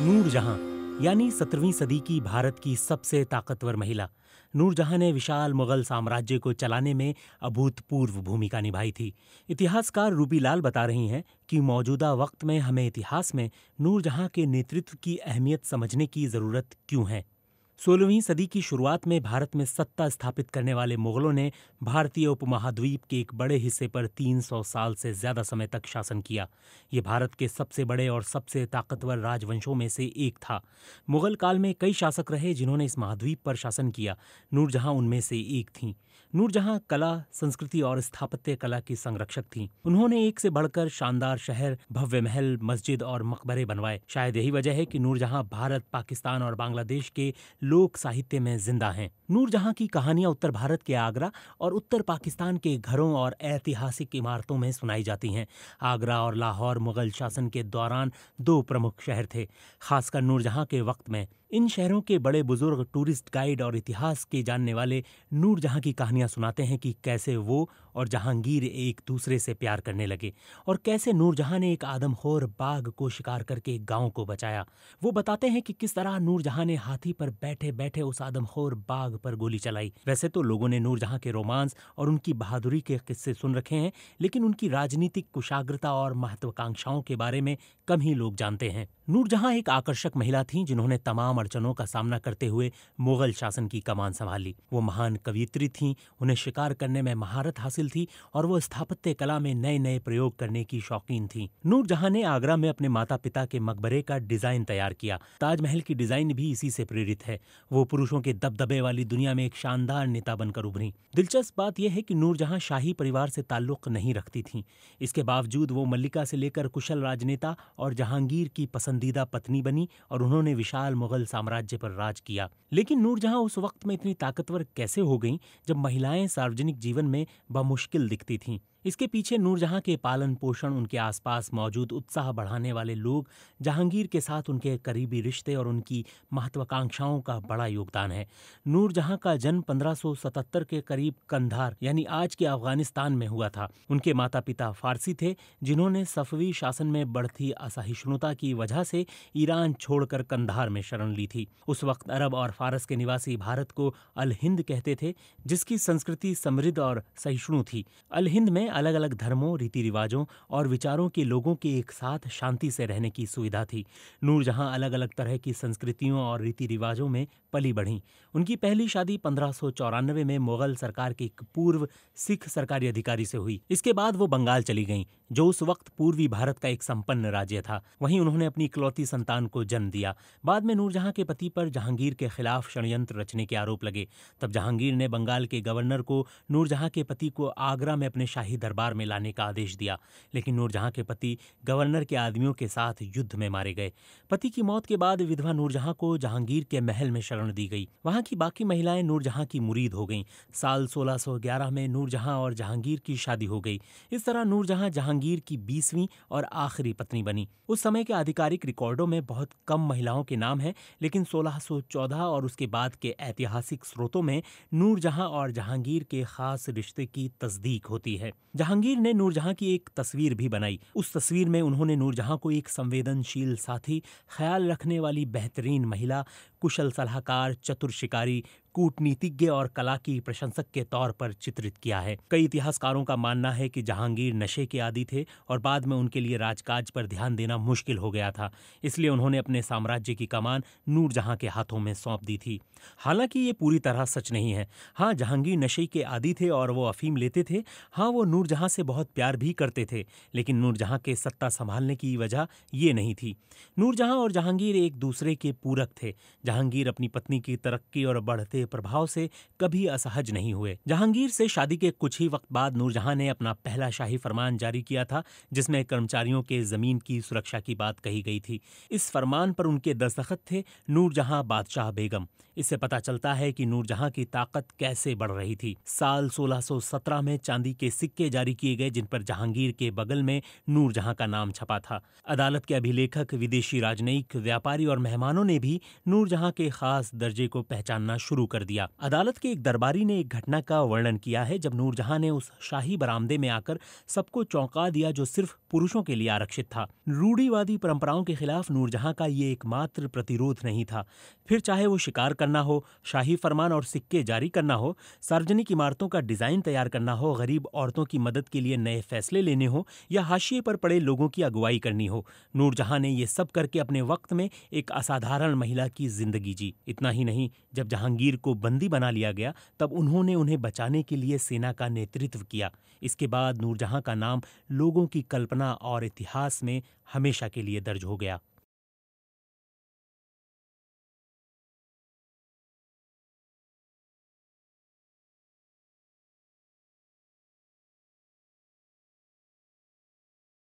नूरजहां यानी सत्रहवीं सदी की भारत की सबसे ताकतवर महिला नूरजहां ने विशाल मुगल साम्राज्य को चलाने में अभूतपूर्व भूमिका निभाई थी इतिहासकार रूपी लाल बता रही हैं कि मौजूदा वक्त में हमें इतिहास में नूरजहां के नेतृत्व की अहमियत समझने की ज़रूरत क्यों है सोलहवीं सदी की शुरुआत में भारत में सत्ता स्थापित करने वाले मुगलों ने भारतीय उपमहाद्वीप के एक बड़े हिस्से पर 300 साल से ज्यादा समय तक शासन किया ये भारत के सबसे बड़े और सबसे ताकतवर राजवंशों में से एक था मुगल काल में कई शासक रहे जिन्होंने इस महाद्वीप पर शासन किया नूरजहां उनमें से एक थीं नूरजहां कला संस्कृति और स्थापत्य कला की संरक्षक थी उन्होंने एक से बढ़कर शानदार शहर भव्य महल मस्जिद और मकबरे बनवाए शायद यही वजह है कि नूरजहां भारत पाकिस्तान और बांग्लादेश के लोक साहित्य में जिंदा हैं नूरजहां की कहानियां उत्तर भारत के आगरा और उत्तर पाकिस्तान के घरों और ऐतिहासिक इमारतों में सुनाई जाती हैं आगरा और लाहौर मुगल शासन के दौरान दो प्रमुख शहर थे खासकर नूरजहां के वक्त में इन शहरों के बड़े बुजुर्ग टूरिस्ट गाइड और इतिहास के जानने वाले नूरजहाँ की कहानियाँ सुनाते हैं कि कैसे वो और जहांगीर एक दूसरे से प्यार करने लगे और कैसे नूरजहाँ ने एक आदमखोर बाघ को शिकार करके एक गाँव को बचाया वो बताते हैं कि किस तरह नूरजहाँ ने हाथी पर बैठे बैठे उस आदमखोर बाघ पर गोली चलाई वैसे तो लोगों ने नूरजहाँ के रोमांस और उनकी बहादुरी के किस्से सुन रखे हैं लेकिन उनकी राजनीतिक कुशाग्रता और महत्वाकांक्षाओं के बारे में कम ही लोग जानते हैं नूरजहाँ एक आकर्षक महिला थी जिन्होंने तमाम तमाम अड़चनों का सामना करते हुए मुगल शासन की कमान संभाली वो महान कवियत्री थीं उन्हें शिकार करने में महारत हासिल थी और वो स्थापत्य कला में नए नए प्रयोग करने की शौकीन थी नूर जहां ने आगरा में अपने माता पिता के मकबरे का डिजाइन तैयार किया ताजमहल की डिजाइन भी इसी से प्रेरित है वो पुरुषों के दबदबे वाली दुनिया में एक शानदार नेता बनकर उभरी दिलचस्प बात यह है कि नूरजहां शाही परिवार से ताल्लुक नहीं रखती थी इसके बावजूद वो मल्लिका से लेकर कुशल राजनेता और जहांगीर की पसंदीदा पत्नी बनी और उन्होंने विशाल मुगल साम्राज्य पर राज किया लेकिन नूरजहां उस वक्त में इतनी ताकतवर कैसे हो गईं जब महिलाएं सार्वजनिक जीवन में बमुश्किल दिखती थीं इसके पीछे नूरजहां के पालन पोषण उनके आसपास मौजूद उत्साह बढ़ाने वाले लोग जहांगीर के साथ उनके करीबी रिश्ते और उनकी महत्वाकांक्षाओं का बड़ा योगदान है नूरजहां का जन्म 1577 के करीब कंधार यानी आज के अफगानिस्तान में हुआ था उनके माता पिता फारसी थे जिन्होंने सफवी शासन में बढ़ती असहिष्णुता की वजह से ईरान छोड़कर कंधार में शरण ली थी उस वक्त अरब और फारस के निवासी भारत को अल हिंद कहते थे जिसकी संस्कृति समृद्ध और सहिष्णु थी अल हिंद में में अलग अलग धर्मों रीति रिवाजों और विचारों के लोगों के एक साथ शांति से रहने की सुविधा थी जहां अलग अलग तरह की संस्कृतियों और रीति रिवाजों में पली बढ़ी उनकी पहली शादी पंद्रह में मुगल सरकार के एक पूर्व सिख सरकारी अधिकारी से हुई इसके बाद वो बंगाल चली गई जो उस वक्त पूर्वी भारत का एक संपन्न राज्य था वहीं उन्होंने अपनी इकलौती संतान को जन्म दिया बाद में नूरजहां के पति पर जहांगीर के खिलाफ षडयंत्र रचने के आरोप लगे तब जहांगीर ने बंगाल के गवर्नर को नूरजहां के पति को आगरा में अपने शाही दरबार में लाने का आदेश दिया लेकिन नूरजहाँ के पति गवर्नर के आदमियों के साथ युद्ध में मारे गए पति की मौत के बाद विधवा नूरजहाँ को जहांगीर के महल में शरण दी गई वहां की बाकी महिलाएं नूरजहाँ की मुरीद हो गईं साल 1611 में नूरजहाँ और जहांगीर की शादी हो गई इस तरह नूरजहाँ जहांगीर की बीसवीं और आखिरी पत्नी बनी उस समय के आधिकारिक रिकॉर्डों में बहुत कम महिलाओं के नाम हैं लेकिन सोलह और उसके बाद के ऐतिहासिक स्रोतों में नूरजहाँ और जहांगीर के खास रिश्ते की तस्दीक होती है जहांगीर ने नूरजहां की एक तस्वीर भी बनाई उस तस्वीर में उन्होंने नूरजहां को एक संवेदनशील साथी ख्याल रखने वाली बेहतरीन महिला कुशल सलाहकार चतुर शिकारी कूटनीतिज्ञ और कला की प्रशंसक के तौर पर चित्रित किया है कई इतिहासकारों का मानना है कि जहांगीर नशे के आदि थे और बाद में उनके लिए राजकाज पर ध्यान देना मुश्किल हो गया था इसलिए उन्होंने अपने साम्राज्य की कमान नूरजहां के हाथों में सौंप दी थी हालांकि ये पूरी तरह सच नहीं है हाँ जहांगीर नशे के आदि थे और वो अफीम लेते थे हाँ वो नूरजहाँ से बहुत प्यार भी करते थे लेकिन नूरजहाँ के सत्ता संभालने की वजह ये नहीं थी नूरजहाँ और जहांगीर एक दूसरे के पूरक थे जहांगीर अपनी पत्नी की तरक्की और बढ़ते के प्रभाव से कभी असहज नहीं हुए जहांगीर से शादी के कुछ ही वक्त बाद नूरजहां ने अपना पहला शाही फरमान जारी किया था जिसमें कर्मचारियों के जमीन की सुरक्षा की बात कही गई थी इस फरमान पर उनके दस्तखत थे नूरजहां बादशाह बेगम इससे पता चलता है कि नूरजहां की ताकत कैसे बढ़ रही थी साल 1617 में चांदी के सिक्के जारी किए गए जिन पर जहांगीर के बगल में नूरजहां का नाम छपा था अदालत के अभिलेखक विदेशी राजनयिक व्यापारी और मेहमानों ने भी नूरजहां के खास दर्जे को पहचानना शुरू शुरू कर दिया अदालत के एक दरबारी ने एक घटना का वर्णन किया है जब नूरजहां ने उस शाही बरामदे में आकर सबको चौंका दिया जो सिर्फ पुरुषों के लिए आरक्षित था रूढ़ीवादी परंपराओं के खिलाफ नूरजहां का ये एकमात्र प्रतिरोध नहीं था फिर चाहे वो शिकार करना हो शाही फरमान और सिक्के जारी करना हो सार्वजनिक इमारतों का डिजाइन तैयार करना हो गरीब औरतों की मदद के लिए नए फैसले लेने हो या हाशिए पर पड़े लोगों की अगुवाई करनी हो नूरजहां ने ये सब करके अपने वक्त में एक असाधारण महिला की जिंदगी जी इतना ही नहीं जब जहांगीर को बंदी बना लिया गया तब उन्होंने उन्हें बचाने के लिए सेना का नेतृत्व किया इसके बाद नूरजहां का नाम लोगों की कल्पना और इतिहास में हमेशा के लिए दर्ज हो गया